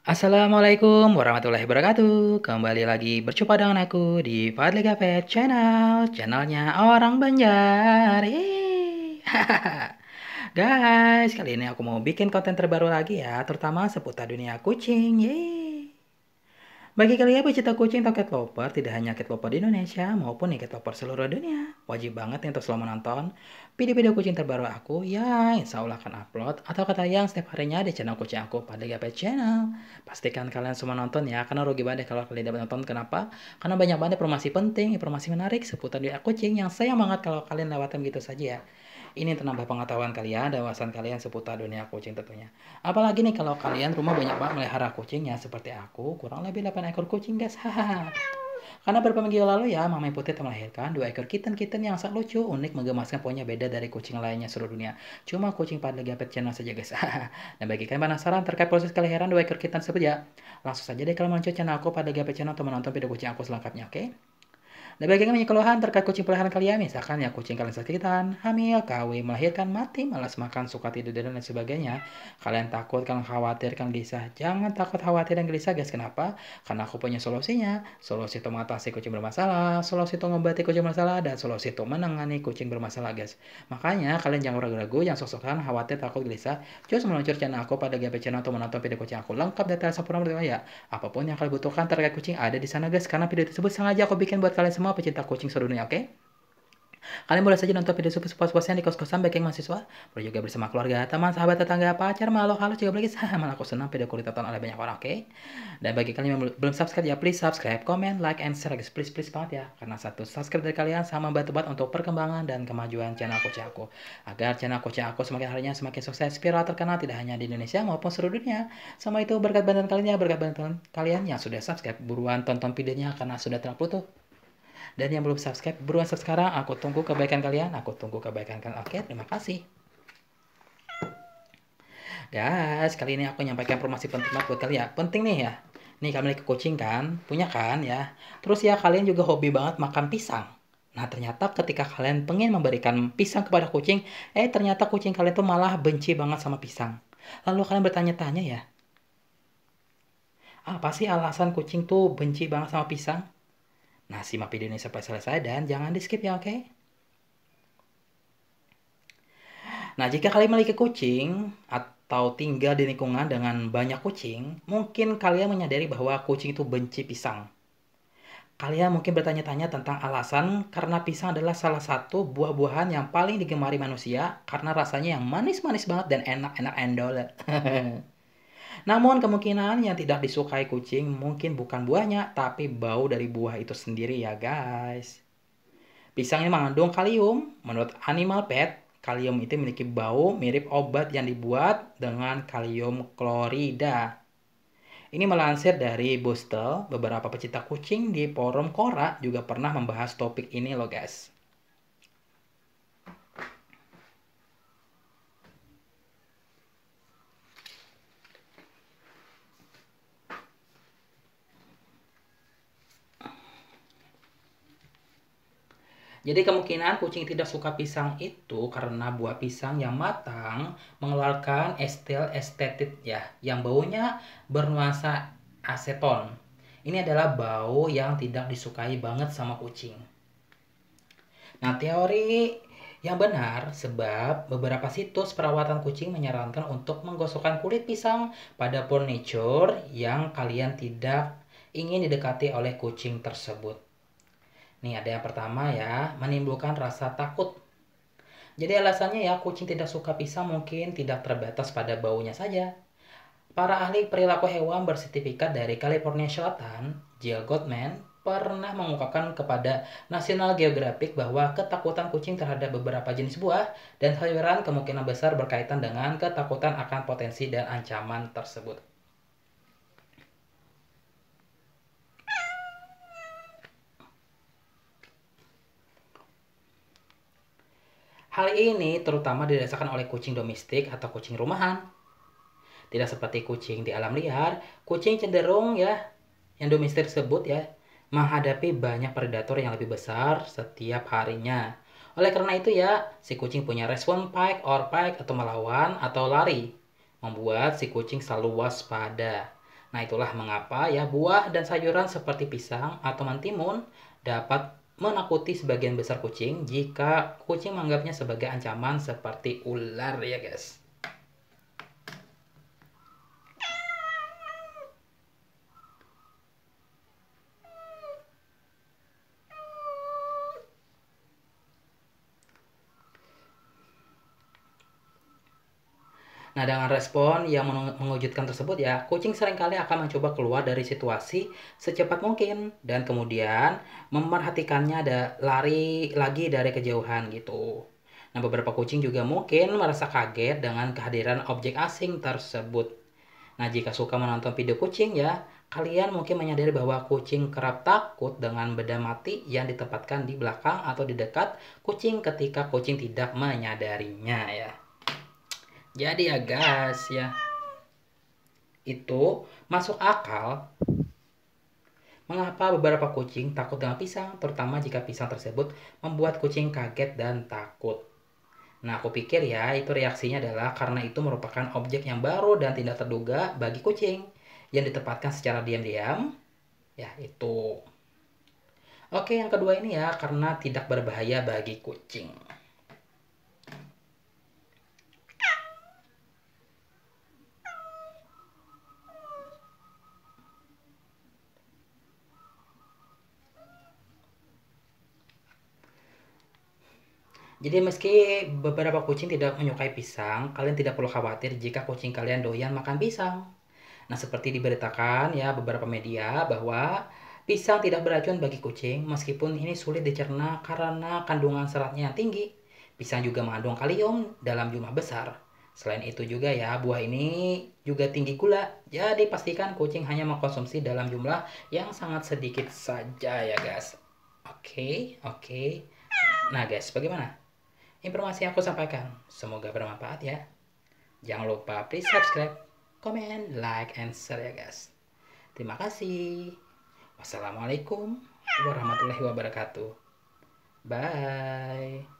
Assalamualaikum warahmatullahi wabarakatuh Kembali lagi berjumpa dengan aku di Fadli Cafe Channel Channelnya orang Banjar Guys, kali ini aku mau bikin konten terbaru lagi ya Terutama seputar dunia kucing Yeay bagi kalian pecinta kucing atau cat lover, tidak hanya cat lover di Indonesia maupun cat lover seluruh dunia, wajib banget untuk selalu menonton video-video kucing terbaru aku yang insya Allah akan upload atau kata yang setiap harinya di channel kucing aku pada GP Channel. Pastikan kalian semua nonton ya, karena rugi banget kalau kalian tidak menonton. Kenapa? Karena banyak banget informasi penting, informasi menarik seputar dunia kucing yang sayang banget kalau kalian lewatkan gitu saja ya. Ini menambah pengetahuan kalian dan wawasan kalian seputar dunia kucing tentunya. Apalagi nih kalau kalian rumah banyak banget melihara kucing ya seperti aku, kurang lebih 8 ekor kucing guys. Hahaha. Karena beberapa minggu lalu ya, Mama Putih telah melahirkan dua ekor kitten-kitten yang sangat lucu, unik, menggemaskan punya beda dari kucing lainnya seluruh dunia. Cuma kucing pada gapet channel saja guys. Dan bagi kalian penasaran terkait proses kelahiran dua ekor kitten seperti ya, langsung saja deh kalian mau channel aku pada gapet channel untuk menonton video kucing aku selengkapnya, oke? Okay? Dan nah, bagaimana keluhan terkait kucing peliharaan kalian? Misalkan ya kucing kalian sakitan, hamil, KW, melahirkan, mati, malas makan, suka tidur, dan lain sebagainya. Kalian takut, kalian khawatir, kalian gelisah. Jangan takut, khawatir, dan gelisah guys. Kenapa? Karena aku punya solusinya. Solusi untuk mengatasi kucing bermasalah, solusi untuk mengobati kucing bermasalah, dan solusi untuk menangani kucing bermasalah guys. Makanya kalian jangan ragu-ragu, yang sosokan, khawatir, takut, gelisah. Cus meluncur channel aku pada GP channel atau menonton video kucing aku lengkap detail sempurna ya Apapun yang kalian butuhkan terkait kucing ada di sana guys. Karena video tersebut sengaja aku bikin buat kalian semua semua pecinta kucing seluruh dunia, oke? Okay? Kalian boleh saja nonton video sepuas-puasnya di kos-kosan baik yang mahasiswa, boleh juga bersama keluarga, teman, sahabat, tetangga, pacar, makhluk halus, juga lagi malah aku senang video kulit tonton oleh banyak orang, oke? Okay? Dan bagi kalian yang belum subscribe ya, please subscribe, comment, like, and share, guys. Please, please banget ya. Karena satu subscribe dari kalian sama membantu banget untuk perkembangan dan kemajuan channel aku aku. Agar channel Coach aku semakin harinya semakin sukses, viral, terkenal, tidak hanya di Indonesia maupun seluruh dunia. Sama itu berkat bantuan kalian ya, berkat bantuan kalian yang sudah subscribe. Buruan tonton videonya karena sudah terlalu tuh dan yang belum subscribe, buruan sekarang. Aku tunggu kebaikan kalian. Aku tunggu kebaikan kalian. Oke, terima kasih. Guys, kali ini aku nyampaikan informasi penting buat kalian. Ya, penting nih ya. Nih, kalian ke kucing kan? Punya kan ya? Terus ya, kalian juga hobi banget makan pisang. Nah, ternyata ketika kalian pengen memberikan pisang kepada kucing, eh ternyata kucing kalian tuh malah benci banget sama pisang. Lalu kalian bertanya-tanya ya, apa sih alasan kucing tuh benci banget sama pisang? Nah, simak video ini sampai selesai dan jangan di skip ya, oke? Okay? Nah, jika kalian memiliki kucing atau tinggal di lingkungan dengan banyak kucing, mungkin kalian menyadari bahwa kucing itu benci pisang. Kalian mungkin bertanya-tanya tentang alasan karena pisang adalah salah satu buah-buahan yang paling digemari manusia karena rasanya yang manis-manis banget dan enak-enak endol. Namun kemungkinan yang tidak disukai kucing mungkin bukan buahnya, tapi bau dari buah itu sendiri ya guys. Pisang ini mengandung kalium. Menurut Animal Pet, kalium itu memiliki bau mirip obat yang dibuat dengan kalium klorida. Ini melansir dari Bustel, beberapa pecinta kucing di forum Kora juga pernah membahas topik ini loh guys. Jadi kemungkinan kucing tidak suka pisang itu karena buah pisang yang matang mengeluarkan estel estetit ya, yang baunya bernuansa aseton. Ini adalah bau yang tidak disukai banget sama kucing. Nah, teori yang benar sebab beberapa situs perawatan kucing menyarankan untuk menggosokkan kulit pisang pada furniture yang kalian tidak ingin didekati oleh kucing tersebut. Nih ada yang pertama ya, menimbulkan rasa takut. Jadi alasannya ya kucing tidak suka pisang mungkin tidak terbatas pada baunya saja. Para ahli perilaku hewan bersertifikat dari California Selatan, Jill Gottman, pernah mengungkapkan kepada National Geographic bahwa ketakutan kucing terhadap beberapa jenis buah dan sayuran kemungkinan besar berkaitan dengan ketakutan akan potensi dan ancaman tersebut. Hal ini terutama dirasakan oleh kucing domestik atau kucing rumahan. Tidak seperti kucing di alam liar, kucing cenderung ya yang domestik tersebut ya menghadapi banyak predator yang lebih besar setiap harinya. Oleh karena itu ya, si kucing punya respon baik or baik atau melawan atau lari, membuat si kucing selalu waspada. Nah itulah mengapa ya buah dan sayuran seperti pisang atau mentimun dapat menakuti sebagian besar kucing jika kucing menganggapnya sebagai ancaman seperti ular ya guys. Nah, dengan respon yang mengejutkan tersebut ya, kucing seringkali akan mencoba keluar dari situasi secepat mungkin dan kemudian memperhatikannya ada lari lagi dari kejauhan gitu. Nah, beberapa kucing juga mungkin merasa kaget dengan kehadiran objek asing tersebut. Nah, jika suka menonton video kucing ya, kalian mungkin menyadari bahwa kucing kerap takut dengan beda mati yang ditempatkan di belakang atau di dekat kucing ketika kucing tidak menyadarinya ya. Jadi ya guys ya. Itu masuk akal. Mengapa beberapa kucing takut dengan pisang, terutama jika pisang tersebut membuat kucing kaget dan takut. Nah, aku pikir ya, itu reaksinya adalah karena itu merupakan objek yang baru dan tidak terduga bagi kucing yang ditempatkan secara diam-diam. Ya, itu. Oke, yang kedua ini ya, karena tidak berbahaya bagi kucing. Jadi meski beberapa kucing tidak menyukai pisang, kalian tidak perlu khawatir jika kucing kalian doyan makan pisang. Nah, seperti diberitakan ya beberapa media bahwa pisang tidak beracun bagi kucing meskipun ini sulit dicerna karena kandungan seratnya yang tinggi. Pisang juga mengandung kalium dalam jumlah besar. Selain itu juga ya, buah ini juga tinggi gula. Jadi pastikan kucing hanya mengkonsumsi dalam jumlah yang sangat sedikit saja ya, guys. Oke, okay, oke. Okay. Nah, guys, bagaimana? informasi yang aku sampaikan. Semoga bermanfaat ya. Jangan lupa please subscribe, comment, like, and share ya guys. Terima kasih. Wassalamualaikum warahmatullahi wabarakatuh. Bye.